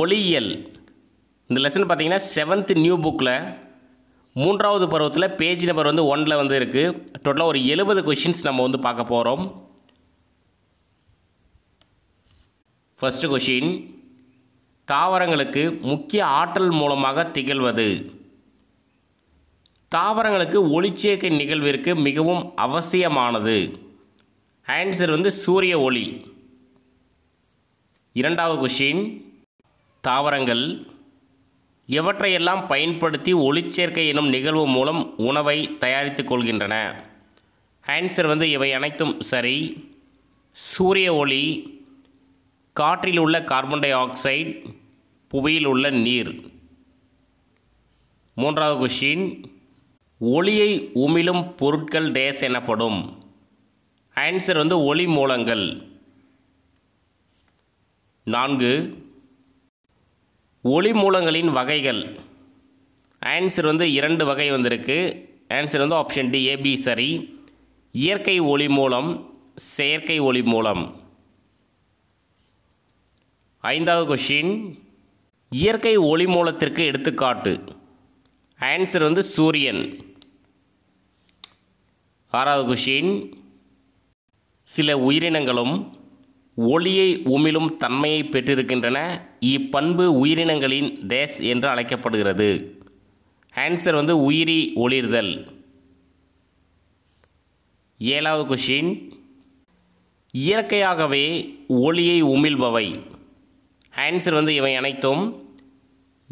ஒளியியல் இந்த லெசன் பார்த்தீங்கன்னா செவன்த் நியூ புக்கில் மூன்றாவது பருவத்தில் பேஜ் நம்பர் வந்து ஒன்றில் வந்து இருக்குது டோட்டலாக ஒரு எழுபது கொஷின்ஸ் நம்ம வந்து பார்க்க போகிறோம் ஃபஸ்ட்டு கொஷின் தாவரங்களுக்கு முக்கிய ஆற்றல் மூலமாக திகழ்வது தாவரங்களுக்கு ஒளிச்சேர்க்கை நிகழ்விற்கு மிகவும் அவசியமானது ஆன்சர் வந்து சூரிய ஒளி இரண்டாவது கொஷின் தாவரங்கள் எவற்றையெல்லாம் பயன்படுத்தி ஒளிச்சேர்க்கை எனும் நிகழ்வு மூலம் உணவை தயாரித்து கொள்கின்றன ஆன்சர் வந்து இவை அனைத்தும் சரி சூரிய ஒளி காற்றில் உள்ள கார்பன் டை ஆக்சைடு புவியில் உள்ள நீர் மூன்றாவது கொஷின் ஒளியை உமிழும் பொருட்கள் டேஸ் எனப்படும் ஆன்சர் வந்து ஒளி மூலங்கள் நான்கு ஒளி மூலங்களின் வகைகள் ஆன்சர் வந்து இரண்டு வகை வந்திருக்கு ஆன்சர் வந்து ஆப்ஷன் டி ஏபி சரி இயற்கை ஒளி மூலம் செயற்கை ஒளி மூலம் ஐந்தாவது கொஷின் இயற்கை ஒளி மூலத்திற்கு எடுத்துக்காட்டு ஆன்சர் வந்து சூரியன் ஆறாவது கொஷின் சில உயிரினங்களும் ஒளியை உமிழும் தன்மையை பெற்றிருக்கின்றன இப்பண்பு உயிரினங்களின் டேஸ் என்று அழைக்கப்படுகிறது ஆன்சர் வந்து உயிரி ஒளிர்தல் ஏழாவது கொஷின் இயற்கையாகவே ஒளியை உமிழ்பவை ஆன்சர் வந்து இவை அனைத்தும்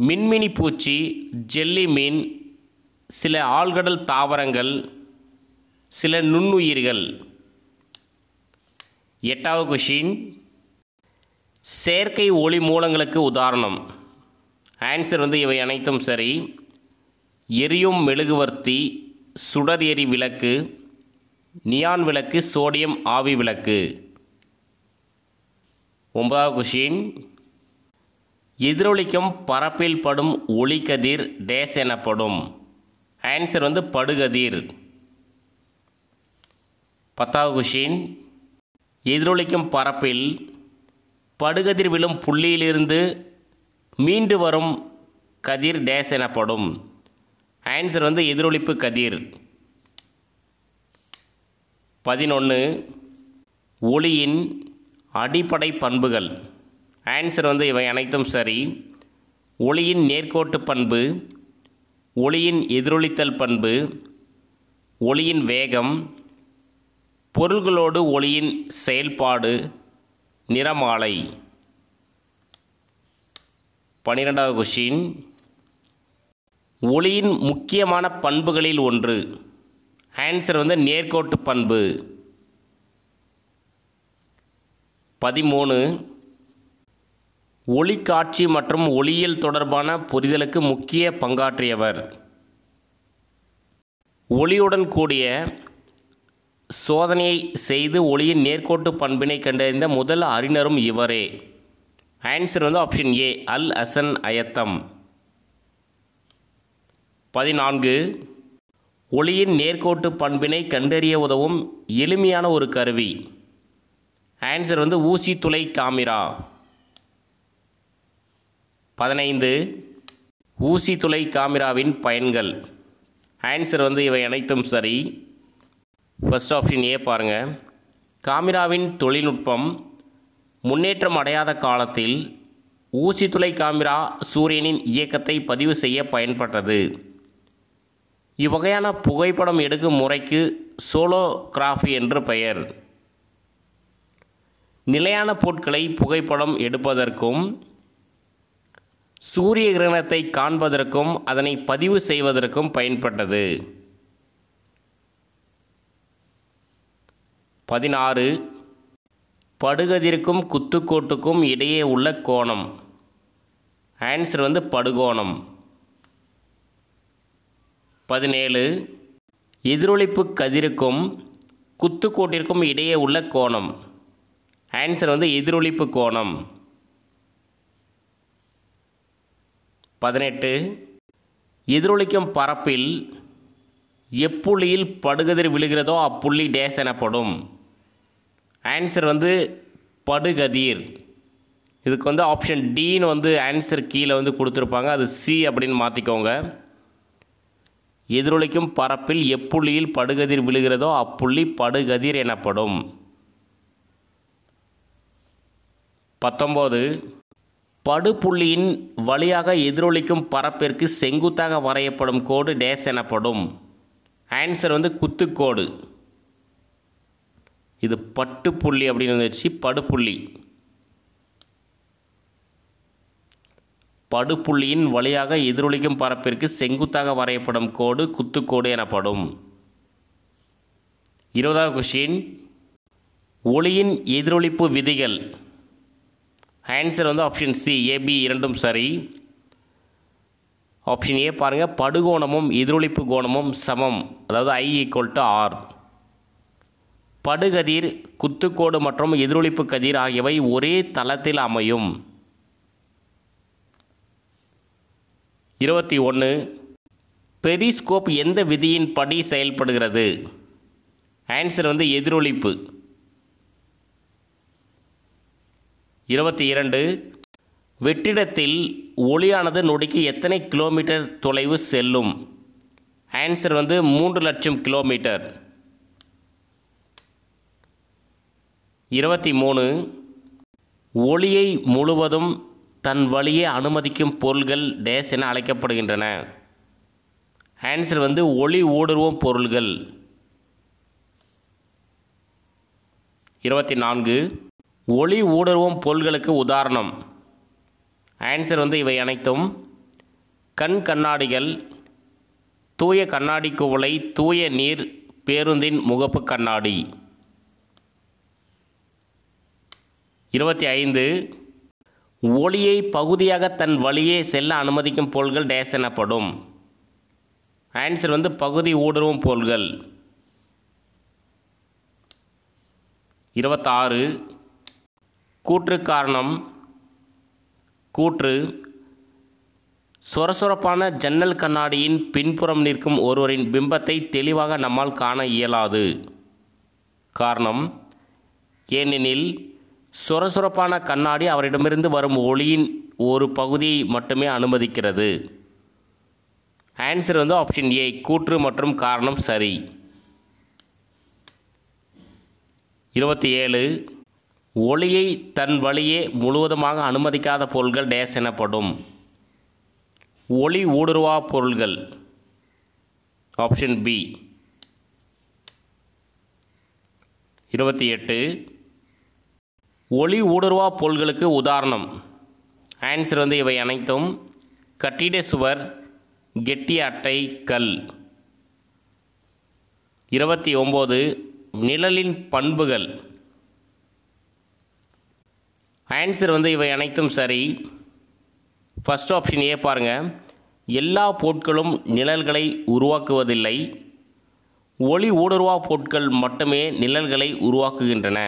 மின்மினி பூச்சி ஜெல்லி மீன் சில ஆழ்கடல் தாவரங்கள் சில நுண்ணுயிர்கள் எட்டாவது கொஷின் செயற்கை ஒளி மூலங்களுக்கு உதாரணம் ஆன்சர் வந்து இவை அனைத்தும் சரி எரியும் மெழுகுவர்த்தி சுடர் எரி விளக்கு நியான் விளக்கு சோடியம் ஆவி விளக்கு ஒன்பதாவது கொஷின் எதிரொலிக்கும் பரப்பில் படும் ஒளிக்கதிர் டேஸ் எனப்படும் ஆன்சர் வந்து படுகதிர் பத்தாவது கொஷின் எதிரொலிக்கும் பரப்பில் படுகதிர் விழும் புள்ளியிலிருந்து மீண்டு வரும் கதிர் டேஸ் எனப்படும் ஆன்சர் வந்து எதிரொலிப்பு கதிர் பதினொன்று ஒளியின் அடிப்படை பண்புகள் ஆன்சர் வந்து இவை அனைத்தும் சரி ஒளியின் நேர்கோட்டு பண்பு ஒளியின் எதிரொலித்தல் பண்பு ஒளியின் வேகம் பொருள்களோடு ஒளியின் செயல்பாடு நிறமாலை பன்னிரெண்டாவது கொஷின் ஒளியின் முக்கியமான பண்புகளில் ஒன்று ஆன்சர் வந்து நேர்கோட்டு பண்பு பதிமூணு ஒளி காட்சி மற்றும் ஒளியியல் தொடர்பான புரிதலுக்கு முக்கிய பங்காற்றியவர் ஒளியுடன் கூடிய சோதனையை செய்து ஒளியின் நேர்கோட்டு பண்பினை கண்டறிந்த முதல் அறிஞரும் இவரே ஆன்சர் வந்து ஆப்ஷன் ஏ அல் அசன் அயத்தம் பதினான்கு ஒளியின் நேர்கோட்டு பண்பினை கண்டறிய உதவும் எளிமையான ஒரு கருவி ஆன்சர் வந்து ஊசி துளை காமிரா பதினைந்து ஊசி துளை காமிராவின் பயன்கள் ஆன்சர் வந்து இவை அனைத்தும் சரி ஃபஸ்ட் ஆப்ஷன் ஏ பாருங்கள் காமிராவின் தொழில்நுட்பம் முன்னேற்றம் அடையாத காலத்தில் ஊசித்துளை காமிரா சூரியனின் இயக்கத்தை பதிவு செய்ய பயன்பட்டது இவ்வகையான புகைப்படம் எடுக்கும் முறைக்கு சோலோகிராஃபி என்று பெயர் நிலையான பொருட்களை புகைப்படம் எடுப்பதற்கும் சூரிய கிரகணத்தை காண்பதற்கும் அதனை பதிவு செய்வதற்கும் பயன்பட்டது பதினாறு படுகதிருக்கும் குத்துக்கோட்டுக்கும் இடையே உள்ள கோணம் ஆன்சர் வந்து படுகோணம் பதினேழு எதிரொலிப்பு கதிருக்கும் குத்துக்கோட்டிற்கும் இடையே உள்ள கோணம் ஆன்சர் வந்து எதிரொலிப்பு கோணம் பதினெட்டு எதிரொலிக்கும் பரப்பில் எப்புள்ளியில் படுகதிர் விழுகிறதோ அப்புள்ளி டேஸ் எனப்படும் ஆன்சர் வந்து படுகதிர் இதுக்கு வந்து ஆப்ஷன் டின்னு வந்து ஆன்சர் கீழே வந்து கொடுத்துருப்பாங்க அது சி அப்படின்னு மாற்றிக்கோங்க எதிரொலிக்கும் பரப்பில் எப்புள்ளியில் படுகதிர் விழுகிறதோ அப்புள்ளி படுகதிர் எனப்படும் பத்தொம்போது படுப்புள்ளியின் வழியாக எதிரொலிக்கும் பரப்பிற்கு செங்குத்தாக வரையப்படும் கோடு டேஸ் எனப்படும் ஆன்சர் வந்து குத்துக்கோடு இது பட்டுப்புள்ளி அப்படின்னு இருந்துச்சு படுப்புள்ளி படுப்புள்ளியின் வழியாக எதிரொலிக்கும் பரப்பிற்கு செங்குத்தாக வரையப்படும் கோடு குத்துக்கோடு எனப்படும் இருபதாவது கொஷின் ஒளியின் எதிரொலிப்பு விதிகள் ஆன்சர் வந்து ஆப்ஷன் சி ஏபி இரண்டும் சரி ஆப்ஷன் ஏ பாருங்கள் படுகோணமும் எதிரொலிப்பு கோணமும் சமம் அதாவது ஐ ஈக்குவல் டு ஆர் படுகதிர் குத்துக்கோடு மற்றும் எதிரொலிப்பு கதிர் ஆகியவை ஒரே தளத்தில் அமையும் இருபத்தி ஒன்று பெரிஸ்கோப் எந்த விதியின் படி செயல்படுகிறது ஆன்சர் வந்து எதிரொலிப்பு இருபத்தி இரண்டு வெற்றிடத்தில் ஒளியானது நொடிக்கு எத்தனை கிலோமீட்டர் தொலைவு செல்லும் ஆன்சர் வந்து மூன்று லட்சம் கிலோமீட்டர் இருபத்தி மூணு ஒளியை முழுவதும் தன் வழியே அனுமதிக்கும் பொருள்கள் டேஸ் என அழைக்கப்படுகின்றன ஆன்சர் வந்து ஒளி ஊடுருவும் பொருள்கள் இருபத்தி நான்கு ஒளி ஊடுருவும் பொருள்களுக்கு உதாரணம் ஆன்சர் வந்து இவை அனைத்தும் கண் கண்ணாடிகள் தூய கண்ணாடி குவளை தூய நீர் பேருந்தின் முகப்பு கண்ணாடி இருபத்தி ஐந்து ஒளியை பகுதியாக தன் வழியே செல்ல அனுமதிக்கும் பொருள்கள் டேஸ் எனப்படும் ஆன்சர் வந்து பகுதி ஊடுருவும் பொருள்கள் இருபத்தாறு கூற்று காரணம் கூற்று சொரசொரப்பான ஜன்னல் கண்ணாடியின் பின்புறம் நிற்கும் ஒருவரின் பிம்பத்தை தெளிவாக நம்மால் காண இயலாது காரணம் ஏனெனில் சுரசுரப்பான கண்ணாடி அவரிடமிருந்து வரும் ஒளியின் ஒரு பகுதியை மட்டுமே அனுமதிக்கிறது ஆன்சர் வந்து ஆப்ஷன் ஏ கூற்று மற்றும் காரணம் சரி இருபத்தி ஏழு ஒளியை தன் வழியே முழுவதுமாக அனுமதிக்காத பொருள்கள் டேஸ் எனப்படும் ஒளி ஊடுருவா பொருள்கள் ஆப்ஷன் பி இருபத்தி எட்டு ஒளி ஊடுருவா பொருள்களுக்கு உதாரணம் ஆன்சர் வந்து இவை அனைத்தும் கட்டிட சுவர் கெட்டி அட்டை கல் இருபத்தி ஒம்பது நிழலின் பண்புகள் ஆன்சர் வந்து இவை அனைத்தும் சரி ஃபஸ்ட் ஆப்ஷன் ஏ பாருங்கள் எல்லா பொருட்களும் நிழல்களை உருவாக்குவதில்லை ஒளி ஊடுருவா பொருட்கள் மட்டுமே நிழல்களை உருவாக்குகின்றன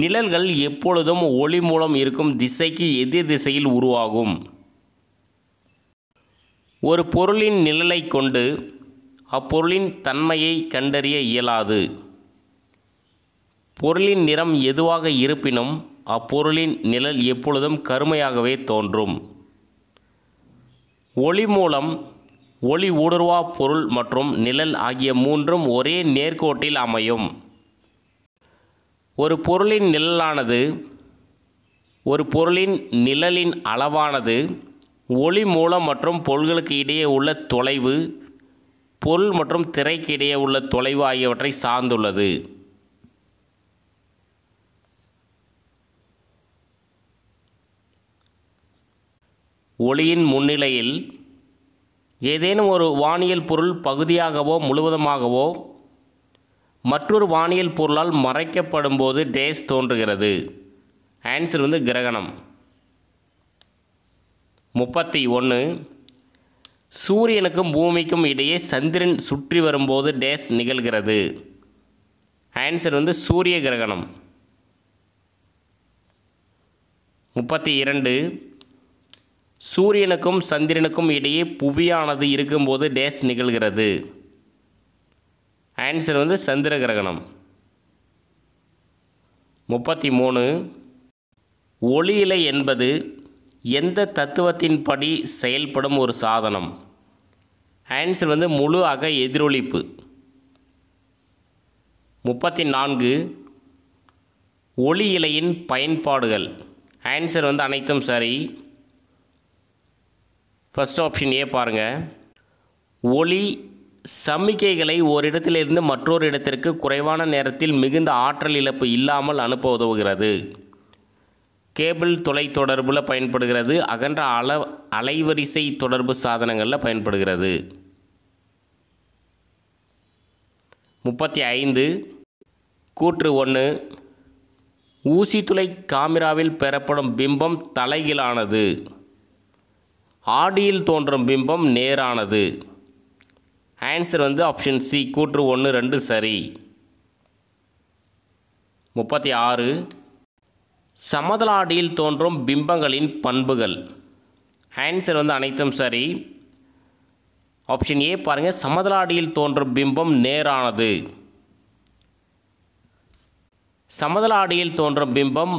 நிழல்கள் எப்பொழுதும் ஒளி மூலம் இருக்கும் திசைக்கு எதிர் திசையில் உருவாகும் ஒரு பொருளின் நிழலை கொண்டு அப்பொருளின் தன்மையை கண்டறிய இயலாது பொருளின் நிறம் எதுவாக இருப்பினும் அப்பொருளின் நிழல் எப்பொழுதும் கருமையாகவே தோன்றும் ஒளி மூலம் ஒளி ஊடுருவா பொருள் மற்றும் நிழல் ஆகிய மூன்றும் ஒரே நேர்கோட்டில் அமையும் ஒரு பொருளின் நிழலானது ஒரு பொருளின் நிழலின் அளவானது ஒளி மூலம் மற்றும் பொருள்களுக்கு இடையே உள்ள தொலைவு பொருள் மற்றும் திரைக்கு இடையே உள்ள தொலைவு ஆகியவற்றை சார்ந்துள்ளது ஒளியின் முன்னிலையில் ஏதேனும் ஒரு வானியல் பொருள் பகுதியாகவோ முழுவதுமாகவோ மற்றொரு வானியல் பொருளால் மறைக்கப்படும் போது டேஸ் தோன்றுகிறது ஆன்சர் வந்து கிரகணம் முப்பத்தி ஒன்று சூரியனுக்கும் பூமிக்கும் இடையே சந்திரன் சுற்றி வரும்போது டேஸ் நிகழ்கிறது ஆன்சர் வந்து சூரிய கிரகணம் முப்பத்தி இரண்டு சூரியனுக்கும் சந்திரனுக்கும் இடையே புவியானது இருக்கும்போது டேஸ் நிகழ்கிறது ஆன்சர் வந்து சந்திர கிரகணம் முப்பத்தி மூணு ஒளியிலை என்பது எந்த தத்துவத்தின்படி செயல்படும் ஒரு சாதனம் ஆன்சர் வந்து முழு அக எதிரொலிப்பு முப்பத்தி நான்கு ஒளி இலையின் பயன்பாடுகள் ஆன்சர் வந்து அனைத்தும் சரி ஃபஸ்ட் ஆப்ஷன் ஏ பாருங்கள் ஒளி சமிக்கைகளை ஓரிடத்திலிருந்து மற்றொரு இடத்திற்கு குறைவான நேரத்தில் மிகுந்த ஆற்றல் இழப்பு இல்லாமல் அனுப்ப உதவுகிறது கேபிள் தொலை தொடர்பில் பயன்படுகிறது அகன்ற அள அலைவரிசை தொடர்பு சாதனங்களில் பயன்படுகிறது முப்பத்தி ஐந்து கூற்று ஒன்று ஊசித்துளை காமிராவில் பெறப்படும் பிம்பம் தலைகிலானது ஆடியில் தோன்றும் பிம்பம் நேரானது ஆன்சர் வந்து ஆப்ஷன் சி கூற்று ஒன்று ரெண்டு சரி முப்பத்தி ஆறு சமதளாடியில் தோன்றும் பிம்பங்களின் பண்புகள் ஆன்சர் வந்து அனைத்தும் சரி ஆப்ஷன் ஏ பாருங்கள் சமதளாடியில் தோன்றும் பிம்பம் நேரானது சமதளாடியில் தோன்றும் பிம்பம்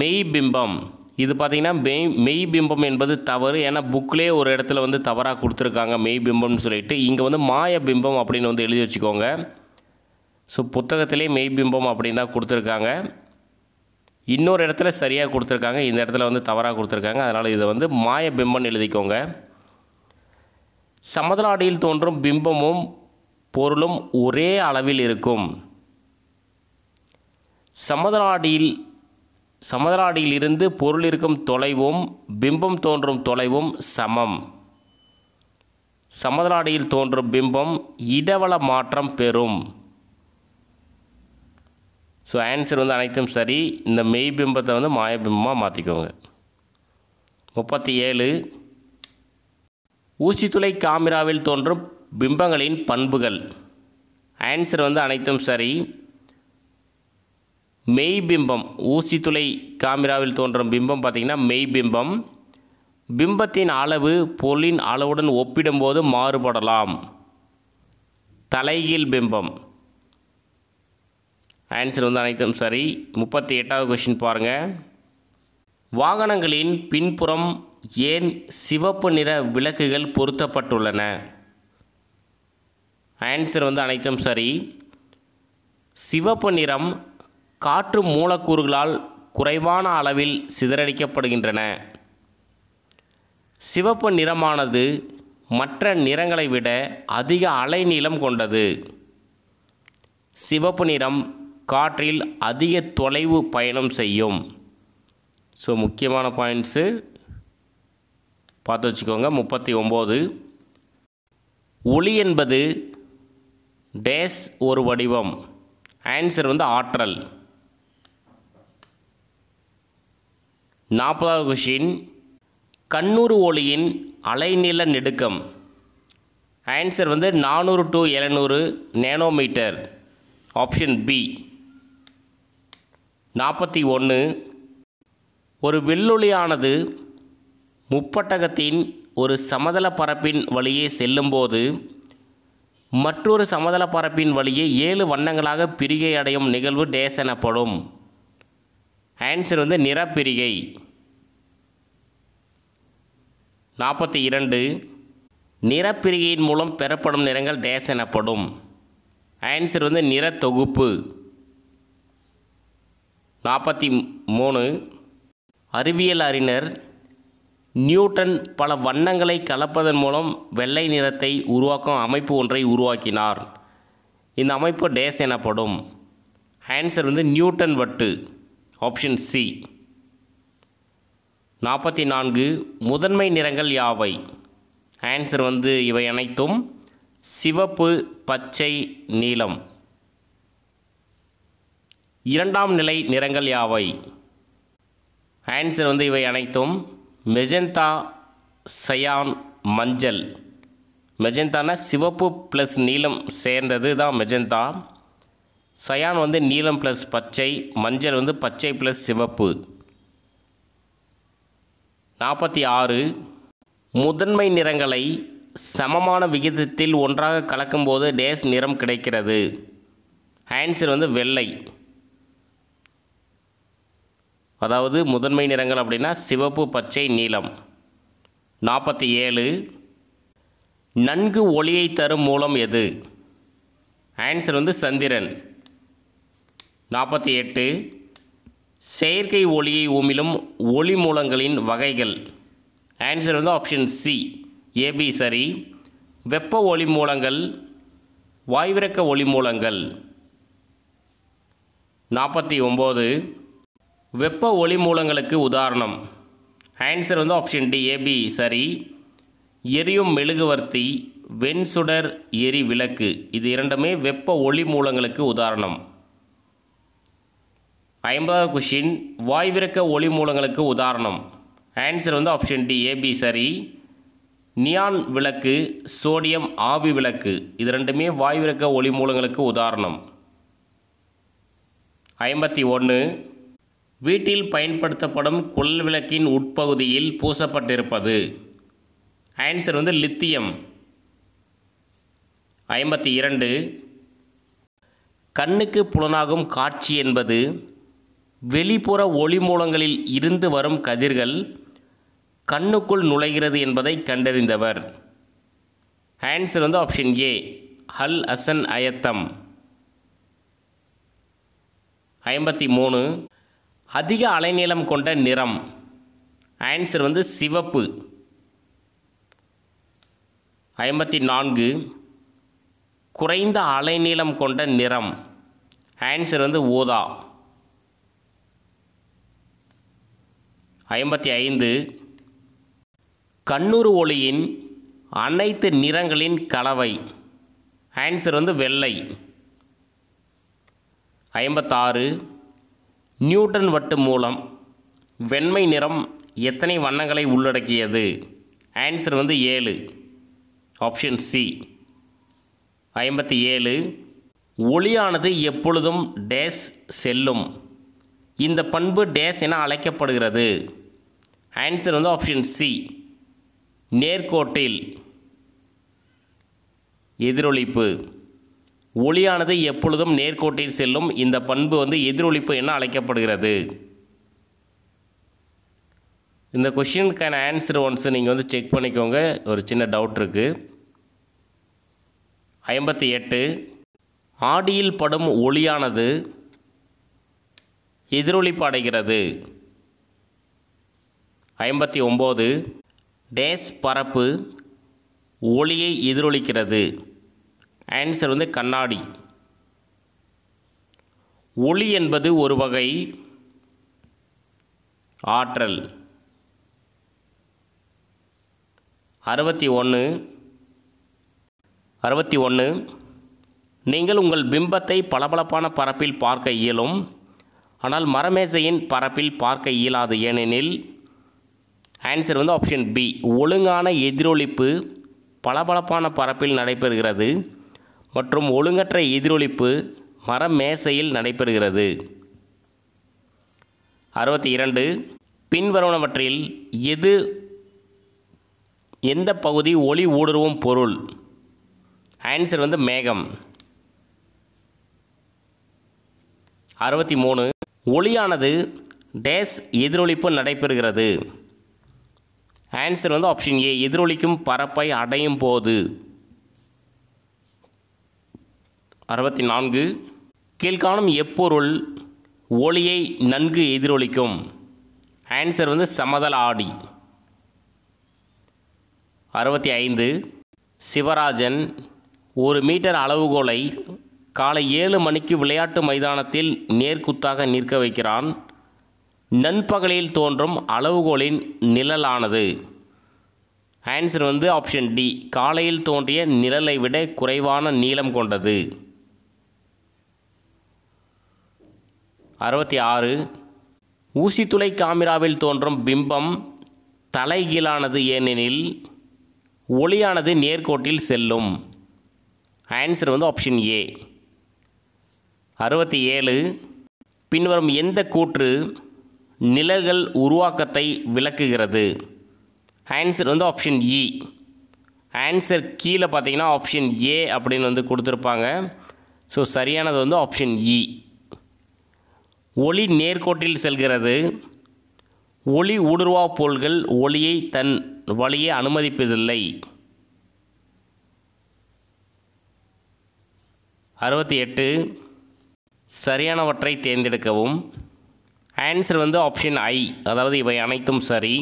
மெய் பிம்பம் இது பார்த்திங்கன்னா மெய் மெய் பிம்பம் என்பது தவறு ஏன்னா புக்கிலே ஒரு இடத்துல வந்து தவறாக கொடுத்துருக்காங்க மெய் பிம்பம்னு சொல்லிட்டு இங்கே வந்து மாய பிம்பம் அப்படின்னு வந்து எழுதி வச்சுக்கோங்க ஸோ புத்தகத்திலே மெய் பிம்பம் அப்படின்னு தான் கொடுத்துருக்காங்க இன்னொரு இடத்துல சரியாக கொடுத்துருக்காங்க இந்த இடத்துல வந்து தவறாக கொடுத்துருக்காங்க அதனால் இதை வந்து மாய பிம்பம்னு எழுதிக்கோங்க சமதலாடியில் தோன்றும் பிம்பமும் பொருளும் ஒரே அளவில் இருக்கும் சமதலாடியில் சமதளாடியிலிருந்து பொருள் இருக்கும் தொலைவும் பிம்பம் தோன்றும் தொலைவும் சமம் சமதளாடியில் தோன்றும் பிம்பம் இடவள மாற்றம் பெறும் ஸோ ஆன்சர் வந்து அனைத்தும் சரி இந்த மெய் பிம்பத்தை வந்து மாயபிம்பமாக மாற்றிக்கோங்க முப்பத்தி ஏழு ஊசித்துளை காமிராவில் தோன்றும் பிம்பங்களின் பண்புகள் ஆன்சர் வந்து அனைத்தும் சரி மெய் பிம்பம் ஊசி துளை காமிராவில் தோன்றும் பிம்பம் பார்த்திங்கன்னா மெய் பிம்பம் பிம்பத்தின் அளவு பொருளின் அளவுடன் ஒப்பிடும்போது மாறுபடலாம் தலைகீழ் பிம்பம் ஆன்சர் வந்து அனைத்தும் சரி முப்பத்தி எட்டாவது கொஷின் பாருங்கள் வாகனங்களின் பின்புறம் ஏன் சிவப்பு நிற விளக்குகள் பொருத்தப்பட்டுள்ளன ஆன்சர் வந்து அனைத்தும் சரி சிவப்பு நிறம் காற்று மூலக்கூறுகளால் குறைவான அளவில் சிதறடிக்கப்படுகின்றன சிவப்பு நிறமானது மற்ற நிறங்களை விட அதிக அலை நீளம் கொண்டது சிவப்பு நிறம் காற்றில் அதிக தொலைவு பயணம் செய்யும் ஸோ முக்கியமான பாயிண்ட்ஸு பார்த்து வச்சுக்கோங்க முப்பத்தி ஒம்பது ஒளி என்பது டேஸ் ஒரு வடிவம் ஆன்சர் வந்து ஆற்றல் நாற்பதாவது கொஷின் கண்ணூர் ஒளியின் அலைநில நெடுக்கம் ஆன்சர் வந்து நானூறு டு எழுநூறு நேனோமீட்டர் ஆப்ஷன் பி நாற்பத்தி ஒன்று ஒரு வில்லொளியானது முப்பட்டகத்தின் ஒரு சமதள பரப்பின் வழியே செல்லும்போது மற்றொரு சமதள பரப்பின் வழியே ஏழு வண்ணங்களாக பிரிகை அடையும் நிகழ்வு டேஸ் எனப்படும் ஆன்சர் வந்து நிறப்பிரிகை நாற்பத்தி இரண்டு நிறப்பிரிகையின் மூலம் பெறப்படும் நிறங்கள் டேஸ் எனப்படும் ஆன்சர் வந்து நிறத்தொகுப்பு நாற்பத்தி மூணு அறிவியல் அறிஞர் நியூட்டன் பல வண்ணங்களை கலப்பதன் மூலம் வெள்ளை நிறத்தை உருவாக்கும் அமைப்பு ஒன்றை உருவாக்கினார் இந்த அமைப்பு டேஸ் எனப்படும் ஆன்சர் வந்து நியூட்டன் வட்டு ஆப்ஷன் சி நாற்பத்தி நான்கு முதன்மை நிறங்கள் யாவை ஆன்சர் வந்து இவை அனைத்தும் சிவப்பு பச்சை நீலம் இரண்டாம் நிலை நிறங்கள் யாவை ஆன்சர் வந்து இவை அனைத்தும் மெஜந்தா சயான் மஞ்சள் மெஜந்தானா சிவப்பு ப்ளஸ் நீளம் சேர்ந்தது தான் மெஜந்தா சயான் வந்து நீலம் ப்ளஸ் பச்சை மஞ்சள் வந்து பச்சை ப்ளஸ் சிவப்பு நாற்பத்தி ஆறு முதன்மை நிறங்களை சமமான விகிதத்தில் ஒன்றாக கலக்கும்போது டேஸ் நிறம் கிடைக்கிறது ஆன்சர் வந்து வெள்ளை அதாவது முதன்மை நிறங்கள் அப்படின்னா சிவப்பு பச்சை நீலம் நாற்பத்தி ஏழு நன்கு ஒளியை தரும் மூலம் எது ஆன்சர் வந்து சந்திரன் நாற்பத்தி எட்டு செயற்கை ஒளியை உமிழும் ஒளி மூலங்களின் வகைகள் ஆன்சர் வந்து ஆப்ஷன் சி ஏபி சரி வெப்ப ஒளி மூலங்கள் வாய்விறக்க ஒளி மூலங்கள் நாற்பத்தி ஒம்பது வெப்ப ஒளி மூலங்களுக்கு உதாரணம் ஆன்சர் வந்து ஆப்ஷன் டி ஏபி சரி எரியும் மெழுகுவர்த்தி வெண்சுடர் எரி விளக்கு இது இரண்டுமே வெப்ப ஒளி மூலங்களுக்கு உதாரணம் ஐம்பதாவது கொஷின் வாய்விறக்க ஒளி மூலங்களுக்கு உதாரணம் ஆன்சர் வந்து ஆப்ஷன் டி ஏபி சரி நியான் விளக்கு சோடியம் ஆவி விளக்கு இது ரெண்டுமே வாய்விறக்க ஒளி மூலங்களுக்கு உதாரணம் ஐம்பத்தி ஒன்று வீட்டில் பயன்படுத்தப்படும் குழல் விளக்கின் உட்பகுதியில் பூசப்பட்டிருப்பது ஆன்சர் வந்து லித்தியம் ஐம்பத்தி இரண்டு கண்ணுக்கு புலனாகும் காட்சி என்பது வெளிப்புற ஒளி மூலங்களில் இருந்து வரும் கதிர்கள் கண்ணுக்குள் நுழைகிறது என்பதை கண்டறிந்தவர் ஆன்சர் வந்து ஆப்ஷன் ஏ ஹல் அசன் அயத்தம் ஐம்பத்தி மூணு அதிக அலைநீளம் கொண்ட நிறம் ஆன்சர் வந்து சிவப்பு ஐம்பத்தி நான்கு குறைந்த அலைநீளம் கொண்ட நிறம் ஆன்சர் வந்து ஊதா ஐம்பத்தி ஐந்து கண்ணூர் ஒளியின் அனைத்து நிறங்களின் கலவை ஆன்சர் வந்து வெள்ளை ஐம்பத்தாறு நியூட்டன் வட்டு மூலம் வெண்மை நிறம் எத்தனை வண்ணங்களை உள்ளடக்கியது ஆன்சர் வந்து ஏழு ஆப்ஷன் சி ஐம்பத்தி ஏழு ஒளியானது எப்பொழுதும் டேஸ் செல்லும் இந்த பண்பு டேஸ் என அழைக்கப்படுகிறது ஆன்சர் வந்து ஆப்ஷன் சி நேர்கோட்டில் எதிரொலிப்பு ஒளியானது எப்பொழுதும் நேர்கோட்டில் செல்லும் இந்த பண்பு வந்து எதிரொலிப்பு என அழைக்கப்படுகிறது இந்த கொஷினுக்கான ஆன்சர் ஒன்ஸ் நீங்கள் வந்து செக் பண்ணிக்கோங்க ஒரு சின்ன டவுட் இருக்குது ஐம்பத்தி எட்டு ஆடியில் படும் ஒளியானது எதிரொலிப்பு அடைகிறது ஐம்பத்தி ஒம்பது டேஸ் பரப்பு ஒளியை எதிரொலிக்கிறது ஆன்சர் வந்து கண்ணாடி ஒளி என்பது ஒரு வகை ஆற்றல் அறுபத்தி ஒன்று அறுபத்தி ஒன்று நீங்கள் உங்கள் பிம்பத்தை பளபளப்பான பரப்பில் பார்க்க இயலும் ஆனால் மரமேசையின் பரப்பில் பார்க்க இயலாது ஏனெனில் ஆன்சர் வந்து ஆப்ஷன் பி ஒழுங்கான எதிரொலிப்பு பளபளப்பான பரப்பில் நடைபெறுகிறது மற்றும் ஒழுங்கற்ற எதிரொலிப்பு மரமேசையில் நடைபெறுகிறது அறுபத்தி இரண்டு பின்வருவனவற்றில் எது எந்த பகுதி ஒளி ஊடுருவும் பொருள் ஆன்சர் வந்து மேகம் அறுபத்தி மூணு ஒளியானது டேஸ் எதிரொலிப்பு நடைபெறுகிறது ஆன்சர் வந்து ஆப்ஷன் ஏ எதிரொலிக்கும் பரப்பை அடையும் போது அறுபத்தி நான்கு கீழ்காணும் எப்பொருள் ஒளியை நன்கு எதிரொலிக்கும் ஆன்சர் வந்து சமதள ஆடி அறுபத்தி ஐந்து சிவராஜன் ஒரு மீட்டர் அளவுகோலை காலை ஏழு மணிக்கு விளையாட்டு மைதானத்தில் நேர்குத்தாக நிற்க வைக்கிறான் நண்பகலில் தோன்றும் அளவுகோலின் நிழலானது ஆன்சர் வந்து ஆப்ஷன் டி காலையில் தோன்றிய நிழலை விட குறைவான நீளம் கொண்டது அறுபத்தி ஆறு ஊசித்துளை காமிராவில் தோன்றும் பிம்பம் தலைகீழானது ஏனெனில் ஒளியானது நேர்கோட்டில் செல்லும் ஆன்சர் வந்து ஆப்ஷன் ஏ அறுபத்தி ஏழு பின்வரும் எந்த கூற்று நிழல்கள் உருவாக்கத்தை விளக்குகிறது ஆன்சர் வந்து ஆப்ஷன் இ ஆன்சர் கீழே பார்த்தீங்கன்னா ஆப்ஷன் ஏ அப்படின்னு வந்து கொடுத்துருப்பாங்க ஸோ சரியானது வந்து ஆப்ஷன் இ e. ஒளி நேர்கோட்டில் செல்கிறது ஒளி ஊடுருவா பொருள்கள் ஒளியை தன் வழியை அனுமதிப்பதில்லை அறுபத்தி எட்டு சரியானவற்றை தேர்ந்தெடுக்கவும் ஆன்சர் வந்து ஆப்ஷன் ஐ அதாவது இவை அனைத்தும் சரி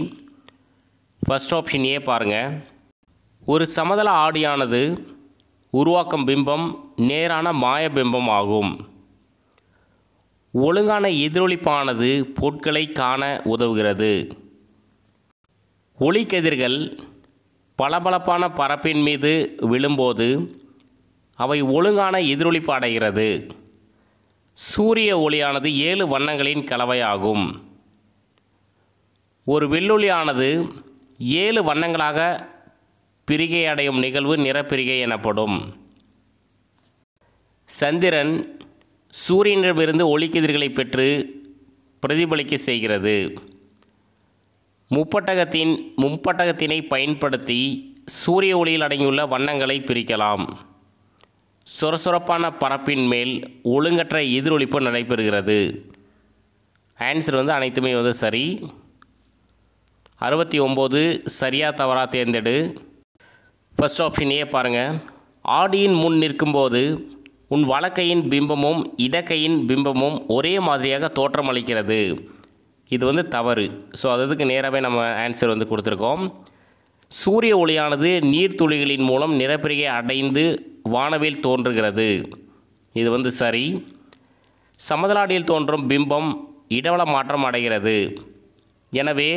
ஃபஸ்ட் ஆப்ஷன் ஏ பாருங்கள் ஒரு சமதள ஆடியானது உருவாக்கும் பிம்பம் நேரான மாய பிம்பம் ஆகும் ஒழுங்கான எதிரொலிப்பானது பொருட்களை காண உதவுகிறது ஒளிக்கதிர்கள் பளபளப்பான பரப்பின் மீது விழும்போது அவை ஒழுங்கான எதிரொலிப்பு அடைகிறது சூரிய ஒளியானது ஏழு வண்ணங்களின் கலவையாகும் ஒரு வில்லொளியானது ஏழு வண்ணங்களாக பிரிகை அடையும் நிகழ்வு நிறப்பிரிகை எனப்படும் சந்திரன் சூரியனிடமிருந்து ஒளிக்கதிர்களை பெற்று பிரதிபலிக்க செய்கிறது முப்பட்டகத்தின் முப்பட்டகத்தினை பயன்படுத்தி சூரிய ஒளியில் அடங்கியுள்ள வண்ணங்களை பிரிக்கலாம் சுரசுரப்பான பரப்பின் மேல் ஒழுங்கற்ற எதிரொலிப்பு நடைபெறுகிறது ஆன்சர் வந்து அனைத்துமே வந்து சரி அறுபத்தி ஒம்பது சரியாக தவறாக தேர்ந்தெடு ஃபஸ்ட் ஆப்ஷன் பாருங்கள் ஆடியின் முன் நிற்கும்போது உன் வழக்கையின் பிம்பமும் இடக்கையின் பிம்பமும் ஒரே மாதிரியாக தோற்றமளிக்கிறது இது வந்து தவறு ஸோ அதுக்கு நேராகவே நம்ம ஆன்சர் வந்து கொடுத்துருக்கோம் சூரிய ஒளியானது நீர்த்துளிகளின் மூலம் நிறப்பிரிகை அடைந்து வானவில் தோன்றுகிறது இது வந்து சரி சமதளாடியில் தோன்றும் பிம்பம் இடவள மாற்றம் அடைகிறது எனவே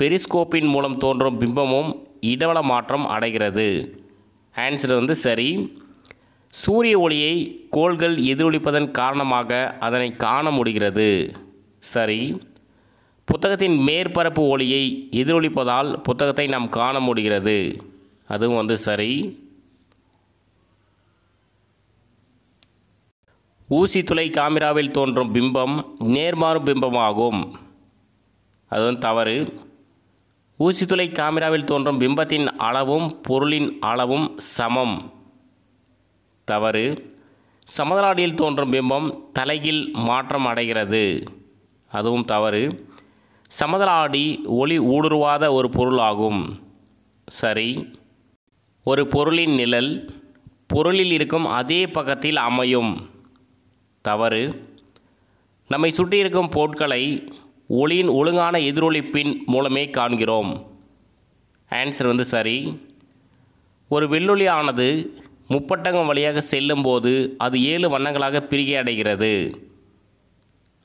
பெரிஸ்கோப்பின் மூலம் தோன்றும் பிம்பமும் இடவள மாற்றம் அடைகிறது ஆன்சர் வந்து சரி சூரிய ஒளியை கோள்கள் எதிரொலிப்பதன் காரணமாக அதனை காண முடிகிறது சரி புத்தகத்தின் மேற்பரப்பு ஒளியை எதிரொலிப்பதால் புத்தகத்தை நாம் காண முடிகிறது அதுவும் வந்து சரி ஊசித்துளை காமிராவில் தோன்றும் பிம்பம் நேர்மாறு பிம்பமாகும் அது வந்து தவறு ஊசித்துளை காமிராவில் தோன்றும் பிம்பத்தின் அளவும் பொருளின் அளவும் சமம் தவறு சமதலாடியில் தோன்றும் பிம்பம் தலையில் மாற்றம் அடைகிறது அதுவும் தவறு சமதலாடி ஒளி ஊடுருவாத ஒரு பொருளாகும் சரி ஒரு பொருளின் நிழல் பொருளில் இருக்கும் அதே பக்கத்தில் அமையும் தவறு நம்மை சுற்றியிருக்கும் பொருட்களை ஒளியின் ஒழுங்கான எதிரொலிப்பின் மூலமே காண்கிறோம் ஆன்சர் வந்து சரி ஒரு வெள்ளொளி ஆனது முப்பட்டகம் வழியாக செல்லும்போது அது ஏழு வண்ணங்களாக பிரிகை அடைகிறது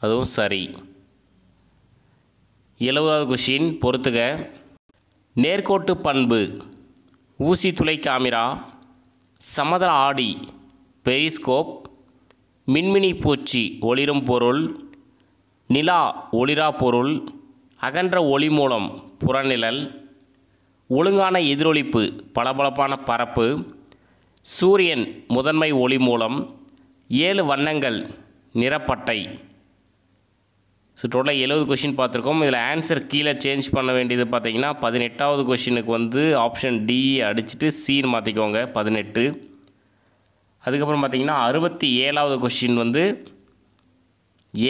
அதுவும் சரி எழுபதாவது கொஷின் பொறுத்துக நேர்கோட்டு பண்பு ஊசி துளை காமிரா சமதள ஆடி பெரிஸ்கோப் மின்மினி பூச்சி ஒளிரும் பொருள் நிலா ஒளிரா பொருள் அகன்ற ஒளி மூலம் புறநிழல் ஒழுங்கான எதிரொலிப்பு பளபளப்பான பரப்பு சூரியன் முதன்மை ஒளி மூலம் ஏழு வண்ணங்கள் நிறப்பட்டை ஸோ டோட்டலாக எழுபது கொஷின் பார்த்துருக்கோம் இதில் ஆன்சர் கீழே சேஞ்ச் பண்ண வேண்டியது பார்த்தீங்கன்னா பதினெட்டாவது கொஷினுக்கு வந்து ஆப்ஷன் டிஇ அடிச்சுட்டு சீன் மாற்றிக்கோங்க பதினெட்டு அதுக்கப்புறம் பார்த்திங்கன்னா அறுபத்தி ஏழாவது கொஷின் வந்து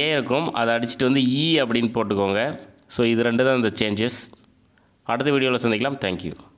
ஏ இருக்கும் அதை அடிச்சுட்டு வந்து இ e அப்படின்னு போட்டுக்கோங்க ஸோ இது ரெண்டு தான் இந்த சேஞ்சஸ் அடுத்த வீடியோவில் சந்திக்கலாம் தேங்க்யூ